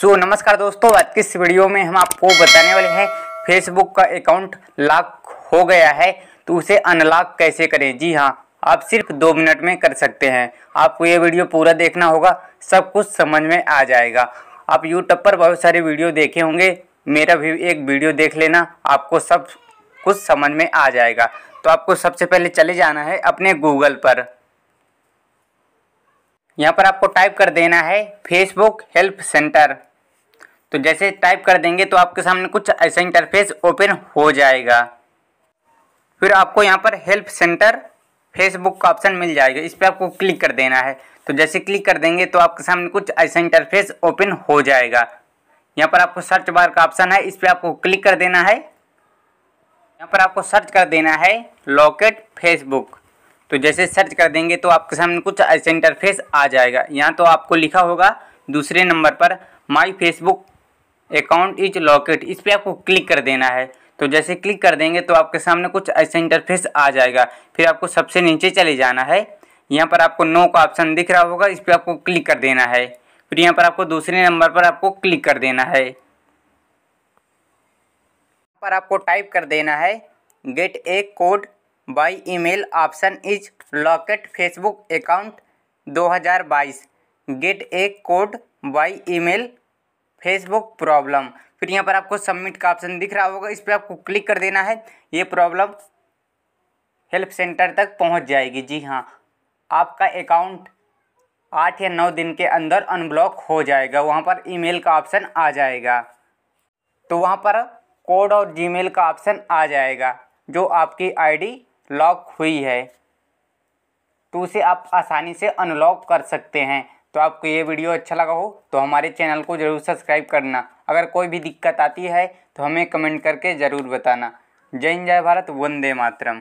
सो so, नमस्कार दोस्तों आज की इस वीडियो में हम आपको बताने वाले हैं फेसबुक का अकाउंट लॉक हो गया है तो उसे अनलॉक कैसे करें जी हाँ आप सिर्फ दो मिनट में कर सकते हैं आपको ये वीडियो पूरा देखना होगा सब कुछ समझ में आ जाएगा आप यूट्यूब पर बहुत सारे वीडियो देखे होंगे मेरा भी एक वीडियो देख लेना आपको सब कुछ समझ में आ जाएगा तो आपको सबसे पहले चले जाना है अपने गूगल पर यहाँ पर आपको टाइप कर देना है फेसबुक हेल्प सेंटर तो जैसे टाइप कर देंगे तो आपके सामने कुछ ऐसा इंटरफेस ओपन हो जाएगा फिर आपको यहाँ पर हेल्प सेंटर फेसबुक का ऑप्शन मिल जाएगा इस पर आपको क्लिक कर देना है तो जैसे क्लिक कर देंगे तो आपके सामने कुछ ऐसा इंटरफेस ओपन हो जाएगा यहाँ पर आपको सर्च बार का ऑप्शन है इस पर आपको क्लिक कर देना है यहाँ पर आपको सर्च कर देना है लॉकेट फेसबुक तो जैसे सर्च कर देंगे तो आपके सामने कुछ ऐसा इंटरफेस आ जाएगा यहाँ तो आपको लिखा होगा दूसरे नंबर पर my Facebook account is locked इस पर आपको क्लिक कर देना है तो जैसे क्लिक कर देंगे तो आपके सामने कुछ ऐसा इंटरफेस आ जाएगा फिर आपको सबसे नीचे चले जाना है यहाँ पर आपको नो का ऑप्शन दिख रहा होगा इस पर आपको क्लिक कर देना है फिर यहाँ पर आपको दूसरे नंबर पर आपको क्लिक कर देना है पर आपको टाइप कर देना है get a code by email option is locked Facebook account 2022 get a code by email Facebook problem फिर यहाँ पर आपको सबमिट का ऑप्शन दिख रहा होगा इस पर आपको क्लिक कर देना है ये प्रॉब्लम हेल्प सेंटर तक पहुँच जाएगी जी हाँ आपका अकाउंट आठ या नौ दिन के अंदर अनब्लॉक हो जाएगा वहाँ पर ईमेल का ऑप्शन आ जाएगा तो वहाँ पर कोड और जीमेल का ऑप्शन आ जाएगा जो आपकी आईडी लॉक हुई है तो उसे आप आसानी से अनलॉक कर सकते हैं तो आपको ये वीडियो अच्छा लगा हो तो हमारे चैनल को ज़रूर सब्सक्राइब करना अगर कोई भी दिक्कत आती है तो हमें कमेंट करके ज़रूर बताना जय हिंद जय भारत वंदे मातरम